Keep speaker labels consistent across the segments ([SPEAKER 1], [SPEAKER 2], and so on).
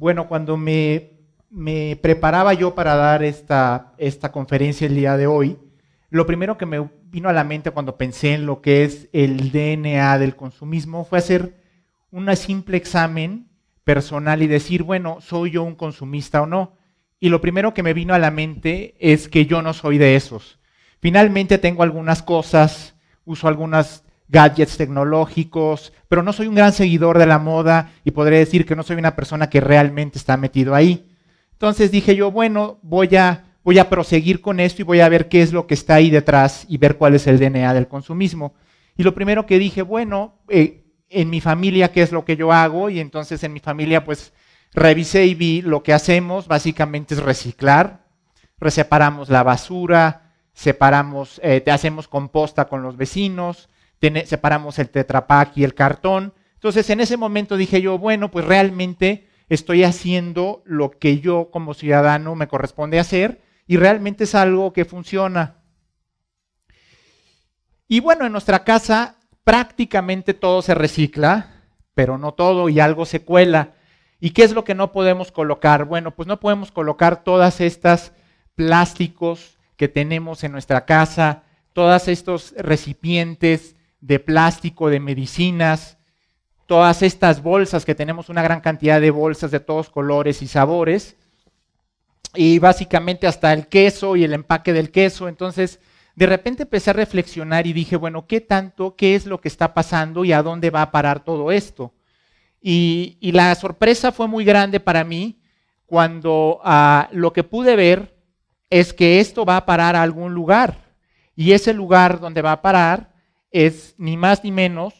[SPEAKER 1] Bueno, cuando me, preparaba yo para dar esta, esta conferencia el día de hoy, lo primero que me vino a la mente cuando pensé en lo que es el DNA del consumismo fue hacer un simple examen personal y decir, bueno, ¿soy yo un consumista o no? Y lo primero que me vino a la mente es que yo no soy de esos. Finalmente tengo algunas cosas, uso algunas gadgets tecnológicos, pero no soy un gran seguidor de la moda y podré decir que no soy una persona que realmente está metido ahí. Entonces dije yo, bueno, voy a, voy a proseguir con esto y voy a ver qué es lo que está ahí detrás y ver cuál es el DNA del consumismo. Y lo primero que dije, bueno, eh, en mi familia, ¿qué es lo que yo hago? Y entonces en mi familia, pues revisé y vi lo que hacemos, básicamente es reciclar, reseparamos la basura, separamos, eh, hacemos composta con los vecinos, separamos el tetrapack y el cartón. Entonces, en ese momento dije yo, bueno, pues realmente estoy haciendo lo que yo como ciudadano me corresponde hacer y realmente es algo que funciona. Y bueno, en nuestra casa prácticamente todo se recicla, pero no todo y algo se cuela. ¿Y qué es lo que no podemos colocar? Bueno, pues no podemos colocar todas estas plásticos que tenemos en nuestra casa, todos estos recipientes de plástico, de medicinas, todas estas bolsas, que tenemos una gran cantidad de bolsas de todos colores y sabores, y básicamente hasta el queso y el empaque del queso. Entonces, de repente empecé a reflexionar y dije, bueno, ¿qué tanto, qué es lo que está pasando y a dónde va a parar todo esto? Y, y la sorpresa fue muy grande para mí cuando ah, lo que pude ver es que esto va a parar a algún lugar. Y ese lugar donde va a parar es ni más ni menos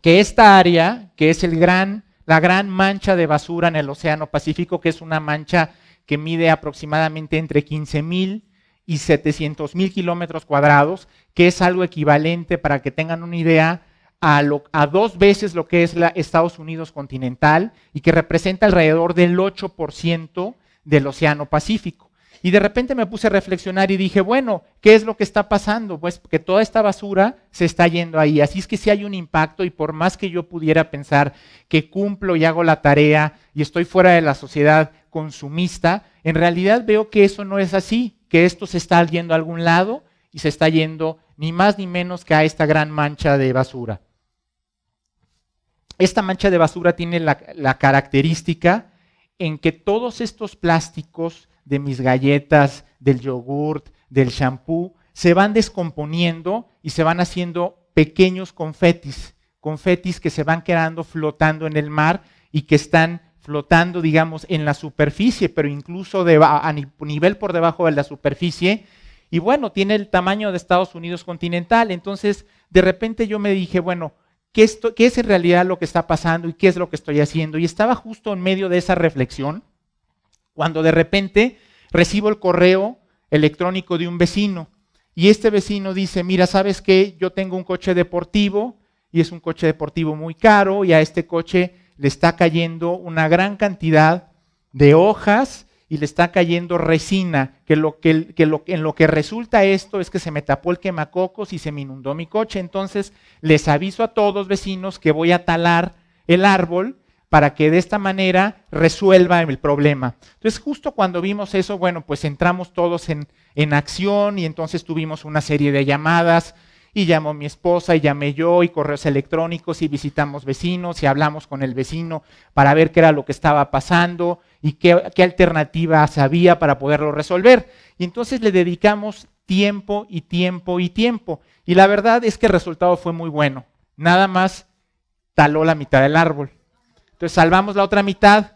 [SPEAKER 1] que esta área, que es el gran, la gran mancha de basura en el Océano Pacífico, que es una mancha que mide aproximadamente entre 15.000 y 700.000 kilómetros cuadrados, que es algo equivalente, para que tengan una idea, a, a dos veces lo que es la Estados Unidos continental y que representa alrededor del 8% del Océano Pacífico. Y de repente me puse a reflexionar y dije, bueno, ¿qué es lo que está pasando? Pues que toda esta basura se está yendo ahí. Así es que si hay un impacto y por más que yo pudiera pensar que cumplo y hago la tarea y estoy fuera de la sociedad consumista, en realidad veo que eso no es así, que esto se está yendo a algún lado y se está yendo ni más ni menos que a esta gran mancha de basura. Esta mancha de basura tiene la característica en que todos estos plásticos, de mis galletas, del yogurt, del shampoo, se van descomponiendo y se van haciendo pequeños confetis, confetis que se van quedando flotando en el mar y que están flotando, digamos, en la superficie, pero incluso a nivel por debajo de la superficie. Y bueno, tiene el tamaño de Estados Unidos continental. Entonces, de repente yo me dije, bueno, ¿qué es en realidad lo que está pasando y qué es lo que estoy haciendo? Y estaba justo en medio de esa reflexión cuando de repente recibo el correo electrónico de un vecino y este vecino dice, mira, ¿sabes qué? Yo tengo un coche deportivo y es un coche deportivo muy caro y a este coche le está cayendo una gran cantidad de hojas y le está cayendo resina, que, lo, que, en lo que resulta esto es que se me tapó el quemacocos y se me inundó mi coche. Entonces les aviso a todos vecinos que voy a talar el árbol para que de esta manera resuelva el problema. Entonces, justo cuando vimos eso, bueno, pues entramos todos en, acción y entonces tuvimos una serie de llamadas y llamó mi esposa y llamé yo y correos electrónicos y visitamos vecinos y hablamos con el vecino para ver qué era lo que estaba pasando y qué, qué alternativas había para poderlo resolver. Y entonces le dedicamos tiempo y tiempo y tiempo. Y la verdad es que el resultado fue muy bueno. Nada más taló la mitad del árbol. Entonces salvamos la otra mitad.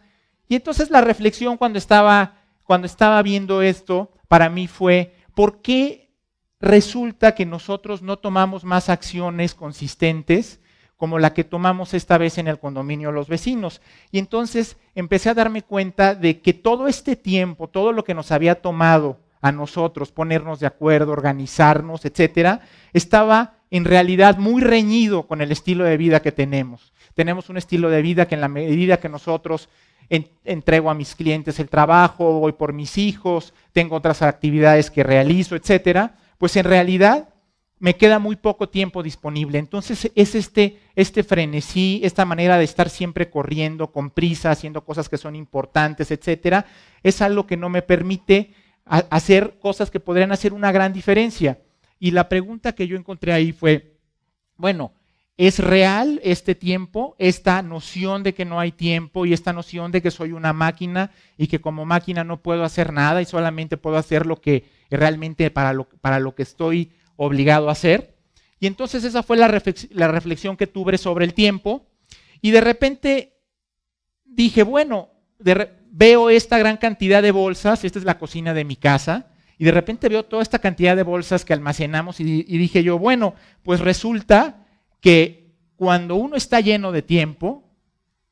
[SPEAKER 1] Y entonces la reflexión cuando estaba, cuando estaba viendo esto para mí fue, ¿por qué resulta que nosotros no tomamos más acciones consistentes como la que tomamos esta vez en el condominio Los Vecinos? Y entonces empecé a darme cuenta de que todo este tiempo, todo lo que nos había tomado a nosotros ponernos de acuerdo, organizarnos, etcétera, estaba en realidad muy reñido con el estilo de vida que tenemos tenemos un estilo de vida que en la medida que nosotros entrego a mis clientes el trabajo, voy por mis hijos, tengo otras actividades que realizo, etcétera, pues en realidad me queda muy poco tiempo disponible. Entonces es este, este frenesí, esta manera de estar siempre corriendo, con prisa, haciendo cosas que son importantes, etcétera, es algo que no me permite hacer cosas que podrían hacer una gran diferencia. Y la pregunta que yo encontré ahí fue, bueno, ¿Es real este tiempo, esta noción de que no hay tiempo y esta noción de que soy una máquina y que como máquina no puedo hacer nada y solamente puedo hacer lo que realmente para lo, para lo que estoy obligado a hacer? Y entonces esa fue la, reflexión que tuve sobre el tiempo y de repente dije, bueno, veo esta gran cantidad de bolsas, esta es la cocina de mi casa, y de repente veo toda esta cantidad de bolsas que almacenamos y dije yo, bueno, pues resulta que cuando uno está lleno de tiempo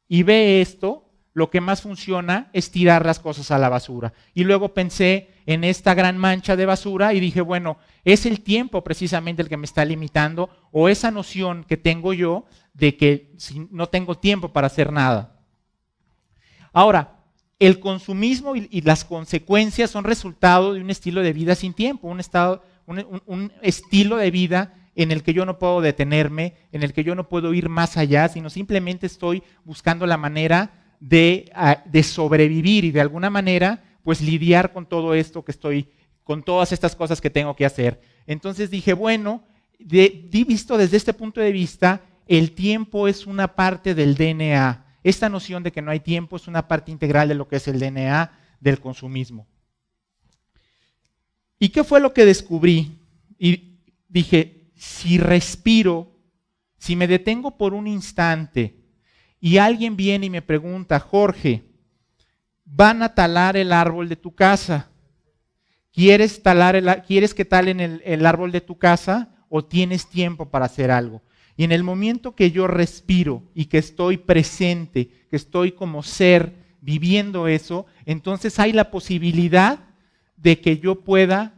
[SPEAKER 1] y ve esto, lo que más funciona es tirar las cosas a la basura. Y luego pensé en esta gran mancha de basura y dije, bueno, es el tiempo precisamente el que me está limitando o esa noción que tengo yo de que no tengo tiempo para hacer nada. Ahora, el consumismo y, las consecuencias son resultado de un estilo de vida sin tiempo, un, estado, un estilo de vida en el que yo no puedo detenerme, en el que yo no puedo ir más allá, sino simplemente estoy buscando la manera ah, de, sobrevivir y de alguna manera pues lidiar con todo esto que estoy, con todas estas cosas que tengo que hacer. Entonces dije, bueno, de, visto desde este punto de vista, el tiempo es una parte del DNA. Esta noción de que no hay tiempo es una parte integral de lo que es el DNA del consumismo. ¿Y qué fue lo que descubrí? Y dije, si respiro, si me detengo por un instante y alguien viene y me pregunta, Jorge, van a talar el árbol de tu casa. ¿Quieres, talar ¿quieres que talen el árbol de tu casa o tienes tiempo para hacer algo? Y en el momento que yo respiro y que estoy presente, que estoy como ser viviendo eso, entonces hay la posibilidad de que yo pueda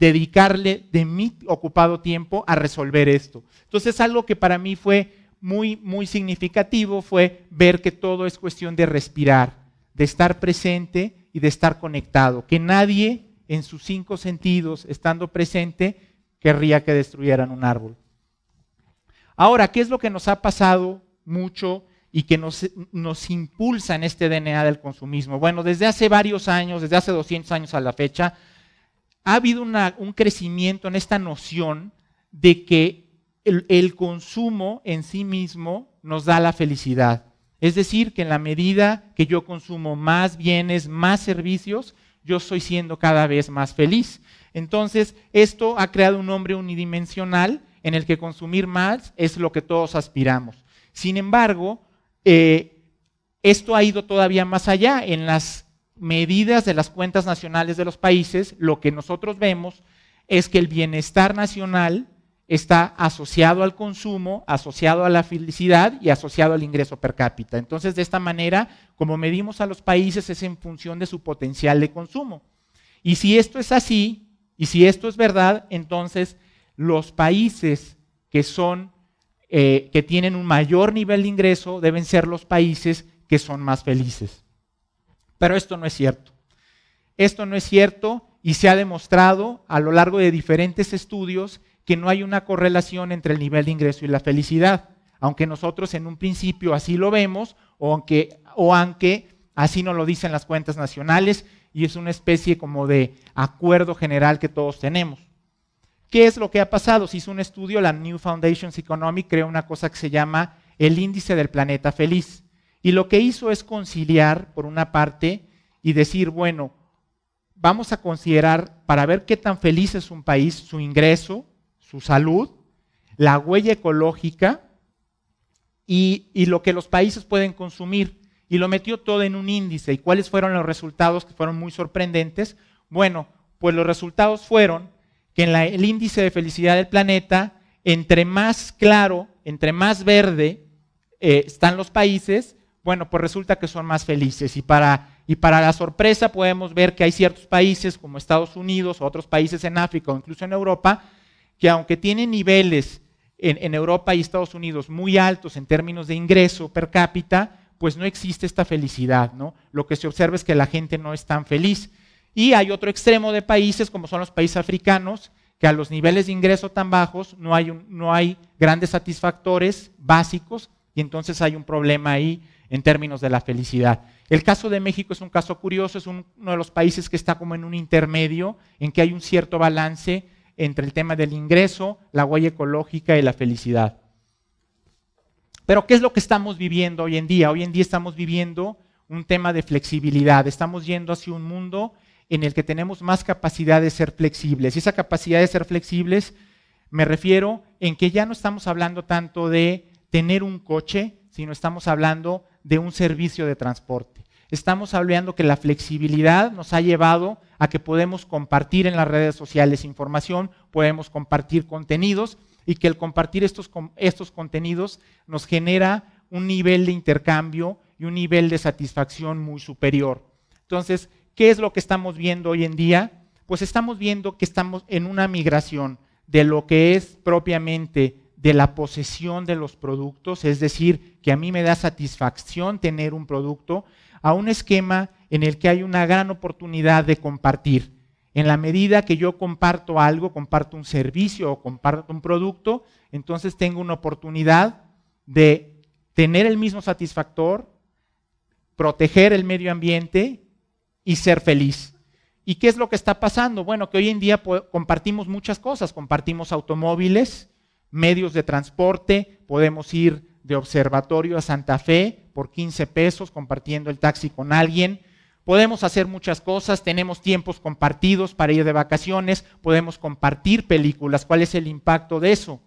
[SPEAKER 1] dedicarle de mi ocupado tiempo a resolver esto. Entonces algo que para mí fue muy, muy significativo fue ver que todo es cuestión de respirar, de estar presente y de estar conectado, que nadie en sus cinco sentidos, estando presente, querría que destruyeran un árbol. Ahora, ¿qué es lo que nos ha pasado mucho y que nos, nos, impulsa en este DNA del consumismo? Bueno, desde hace varios años, desde hace 200 años a la fecha, ha habido un crecimiento en esta noción de que el, consumo en sí mismo nos da la felicidad. Es decir, que en la medida que yo consumo más bienes, más servicios, yo estoy siendo cada vez más feliz. Entonces, esto ha creado un hombre unidimensional en el que consumir más es lo que todos aspiramos. Sin embargo, eh, esto ha ido todavía más allá. En las medidas de las cuentas nacionales de los países, lo que nosotros vemos es que el bienestar nacional está asociado al consumo, asociado a la felicidad y asociado al ingreso per cápita. Entonces, de esta manera, como medimos a los países, es en función de su potencial de consumo. Y si esto es así, y si esto es verdad, entonces los países que son eh, que tienen un mayor nivel de ingreso deben ser los países que son más felices. Pero esto no es cierto. Esto no es cierto y se ha demostrado a lo largo de diferentes estudios que no hay una correlación entre el nivel de ingreso y la felicidad, aunque nosotros en un principio así lo vemos o aunque, o aunque así nos lo dicen las cuentas nacionales y es una especie como de acuerdo general que todos tenemos. ¿Qué es lo que ha pasado? Se hizo un estudio, la New Foundations Economic creó una cosa que se llama el índice del planeta feliz. Y lo que hizo es conciliar, por una parte, y decir, bueno, vamos a considerar para ver qué tan feliz es un país, su ingreso, su salud, la huella ecológica y, lo que los países pueden consumir. Y lo metió todo en un índice. ¿Y cuáles fueron los resultados que fueron muy sorprendentes? Bueno, pues los resultados fueron que en el índice de felicidad del planeta, entre más claro, entre más verde eh, están los países, bueno, pues resulta que son más felices y para, y para la sorpresa podemos ver que hay ciertos países como Estados Unidos, o otros países en África o incluso en Europa, que aunque tienen niveles en, Europa y Estados Unidos muy altos en términos de ingreso per cápita, pues no existe esta felicidad, ¿no? Lo que se observa es que la gente no es tan feliz. Y hay otro extremo de países, como son los países africanos, que a los niveles de ingreso tan bajos no hay, no hay grandes satisfactores básicos y entonces hay un problema ahí en términos de la felicidad. El caso de México es un caso curioso, es uno de los países que está como en un intermedio, en que hay un cierto balance entre el tema del ingreso, la huella ecológica y la felicidad. Pero ¿qué es lo que estamos viviendo hoy en día? Hoy en día estamos viviendo un tema de flexibilidad, estamos yendo hacia un mundo en el que tenemos más capacidad de ser flexibles. Y esa capacidad de ser flexibles me refiero en que ya no estamos hablando tanto de tener un coche, sino estamos hablando de un servicio de transporte. Estamos hablando que la flexibilidad nos ha llevado a que podemos compartir en las redes sociales información, podemos compartir contenidos y que el compartir estos, estos contenidos nos genera un nivel de intercambio y un nivel de satisfacción muy superior. Entonces, ¿qué es lo que estamos viendo hoy en día? Pues estamos viendo que estamos en una migración de lo que es propiamente de la posesión de los productos, es decir, que a mí me da satisfacción tener un producto, a un esquema en el que hay una gran oportunidad de compartir. En la medida que yo comparto algo, comparto un servicio o comparto un producto, entonces tengo una oportunidad de tener el mismo satisfactor, proteger el medio ambiente y ser feliz. ¿Y qué es lo que está pasando? Bueno, que hoy en día compartimos muchas cosas, compartimos automóviles, medios de transporte, podemos ir de observatorio a Santa Fe por 15 pesos compartiendo el taxi con alguien. Podemos hacer muchas cosas, tenemos tiempos compartidos para ir de vacaciones, podemos compartir películas. ¿Cuál es el impacto de eso?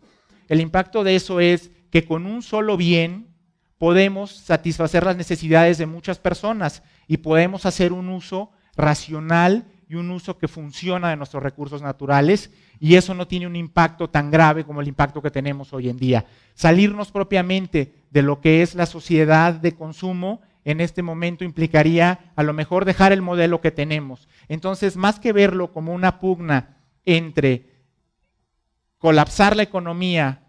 [SPEAKER 1] El impacto de eso es que con un solo bien podemos satisfacer las necesidades de muchas personas y podemos hacer un uso racional y un uso que funciona de nuestros recursos naturales y eso no tiene un impacto tan grave como el impacto que tenemos hoy en día. Salirnos propiamente de lo que es la sociedad de consumo en este momento implicaría a lo mejor dejar el modelo que tenemos. Entonces, más que verlo como una pugna entre colapsar la economía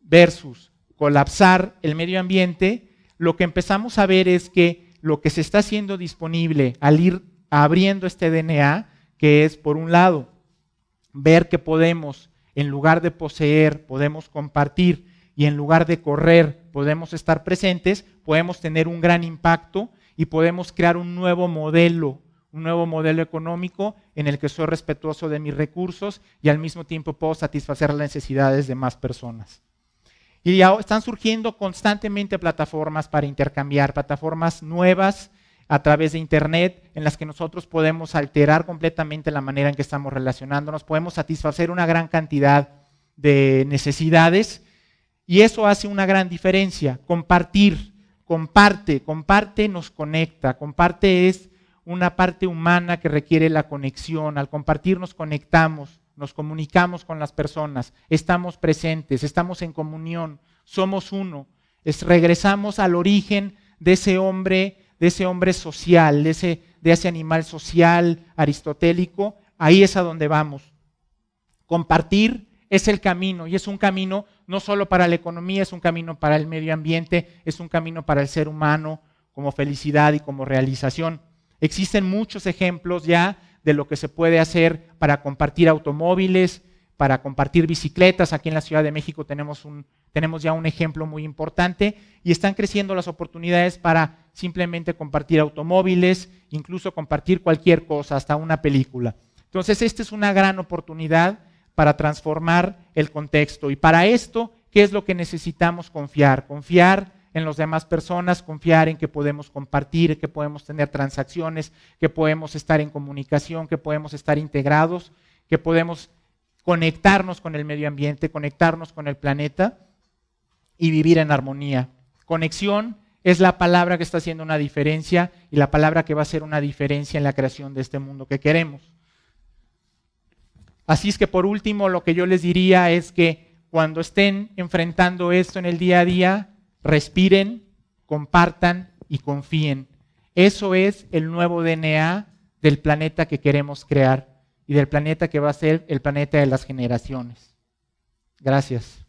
[SPEAKER 1] versus colapsar el medio ambiente, lo que empezamos a ver es que lo que se está haciendo disponible al ir abriendo este DNA, que es, por un lado, ver que podemos, en lugar de poseer, podemos compartir y en lugar de correr, podemos estar presentes, podemos tener un gran impacto y podemos crear un nuevo modelo, un nuevo modelo económico en el que soy respetuoso de mis recursos y al mismo tiempo puedo satisfacer las necesidades de más personas. Y ya están surgiendo constantemente plataformas para intercambiar, plataformas nuevas a través de Internet, en las que nosotros podemos alterar completamente la manera en que estamos relacionándonos, podemos satisfacer una gran cantidad de necesidades y eso hace una gran diferencia. Compartir, comparte, comparte nos conecta, comparte es una parte humana que requiere la conexión, al compartir nos conectamos, nos comunicamos con las personas, estamos presentes, estamos en comunión, somos uno, regresamos al origen de ese hombre de ese hombre social, de ese, de ese animal social aristotélico, ahí es a donde vamos. Compartir es el camino y es un camino no solo para la economía, es un camino para el medio ambiente, es un camino para el ser humano como felicidad y como realización. Existen muchos ejemplos ya de lo que se puede hacer para compartir automóviles, para compartir bicicletas. Aquí en la Ciudad de México tenemos, un, tenemos ya un ejemplo muy importante y están creciendo las oportunidades para simplemente compartir automóviles, incluso compartir cualquier cosa, hasta una película. Entonces, esta es una gran oportunidad para transformar el contexto. Y para esto, ¿qué es lo que necesitamos confiar? Confiar en las demás personas, confiar en que podemos compartir, que podemos tener transacciones, que podemos estar en comunicación, que podemos estar integrados, que podemos conectarnos con el medio ambiente, conectarnos con el planeta y vivir en armonía. Conexión es la palabra que está haciendo una diferencia y la palabra que va a hacer una diferencia en la creación de este mundo que queremos. Así es que por último lo que yo les diría es que cuando estén enfrentando esto en el día a día, respiren, compartan y confíen. Eso es el nuevo DNA del planeta que queremos crear y del planeta que va a ser el planeta de las generaciones. Gracias.